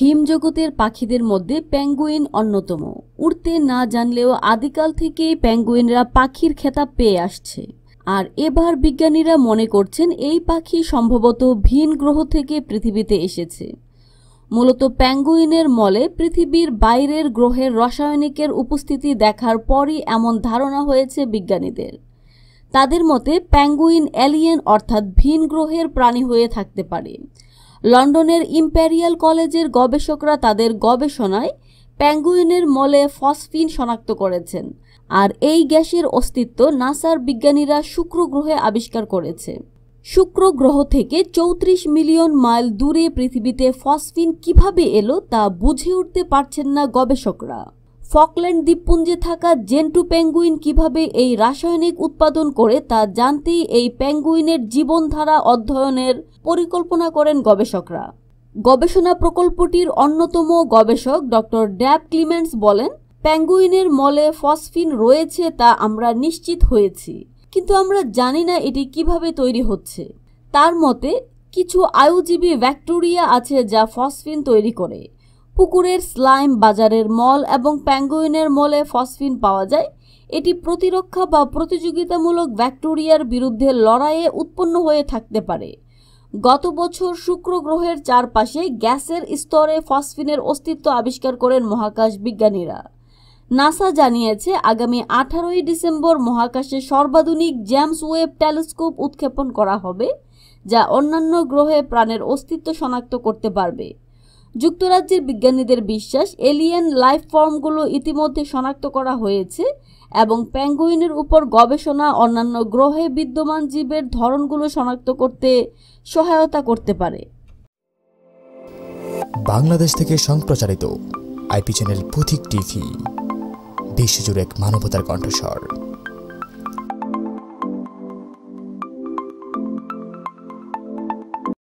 হিমজগতের পাখিদের মধ্যে প্যাঙ্গুইন অন্যতম উড়তে না জানলেও আদিকাল থেকেই প্যাঙ্গুইনরা পাখির খেতাব পেয়ে আসছে আর এবার বিজ্ঞানীরা মনে করছেন এই পাখি সম্ভবত ভিন গ্রহ থেকে পৃথিবীতে এসেছে মূলত প্যাঙ্গুইনের মলে পৃথিবীর বাইরের গ্রহের রাসায়নিকের উপস্থিতি দেখার পরই এমন ধারণা হয়েছে বিজ্ঞানীদের তাদের মতে প্যাঙ্গুইন অ্যালিয়েন অর্থাৎ ভিন গ্রহের প্রাণী হয়ে থাকতে পারে লন্ডনের ইম্পেরিয়াল কলেজের গবেষকরা তাদের গবেষণায় প্যাঙ্গুইনের মলে ফসফিন শনাক্ত করেছেন আর এই গ্যাসের অস্তিত্ব নাসার বিজ্ঞানীরা শুক্র গ্রহে আবিষ্কার করেছে শুক্র গ্রহ থেকে চৌত্রিশ মিলিয়ন মাইল দূরে পৃথিবীতে ফসফিন কিভাবে এলো তা বুঝে উঠতে পারছেন না গবেষকরা ফকল্যান্ড দ্বীপপুঞ্জে থাকা জেন্টু পেঙ্গুইন কিভাবে এই রাসায়নিক উৎপাদন করে তা জানতেই এই পেঙ্গুইনের জীবনধারা অধ্যয়নের পরিকল্পনা করেন গবেষকরা গবেষণা প্রকল্পটির অন্যতম গবেষক ডক্টর ড্যাব ক্লিমেন্টস বলেন প্যাঙ্গুইনের মলে ফসফিন রয়েছে তা আমরা নিশ্চিত হয়েছি কিন্তু আমরা জানি না এটি কিভাবে তৈরি হচ্ছে তার মতে কিছু আয়ুজীবী ব্যাকটেরিয়া আছে যা ফসফিন তৈরি করে পুকুরের স্লাইম বাজারের মল এবং প্যাঙ্গুইনের মলে ফসফিন পাওয়া যায় এটি প্রতিরক্ষা বা প্রতিযোগিতামূলক ব্যাকটেরিয়ার বিরুদ্ধে লড়াইয়ে উৎপন্ন হয়ে থাকতে পারে গত বছর শুক্র গ্রহের চারপাশে গ্যাসের স্তরে ফসফিনের অস্তিত্ব আবিষ্কার করেন মহাকাশ বিজ্ঞানীরা নাসা জানিয়েছে আগামী আঠারোই ডিসেম্বর মহাকাশে সর্বাধুনিক জ্যামস ওয়েব টেলিস্কোপ উৎক্ষেপণ করা হবে যা অন্যান্য গ্রহে প্রাণের অস্তিত্ব শনাক্ত করতে পারবে যুক্তরাজ্যের বিজ্ঞানীদের বিশ্বাস এলিয়েন লাইফ ফর্মগুলো ইতিমধ্যে শনাক্ত করা হয়েছে এবং প্যাঙ্গুইনের উপর গবেষণা অন্যান্য গ্রহে বিদ্যমান জীবের ধরনগুলো শনাক্ত করতে সহায়তা করতে পারে বাংলাদেশ থেকে সম্প্রচারিত আইপি চ্যানেল পথিক টিভি বিশ্বজুড়ে এক মানবতার কণ্ঠস্বর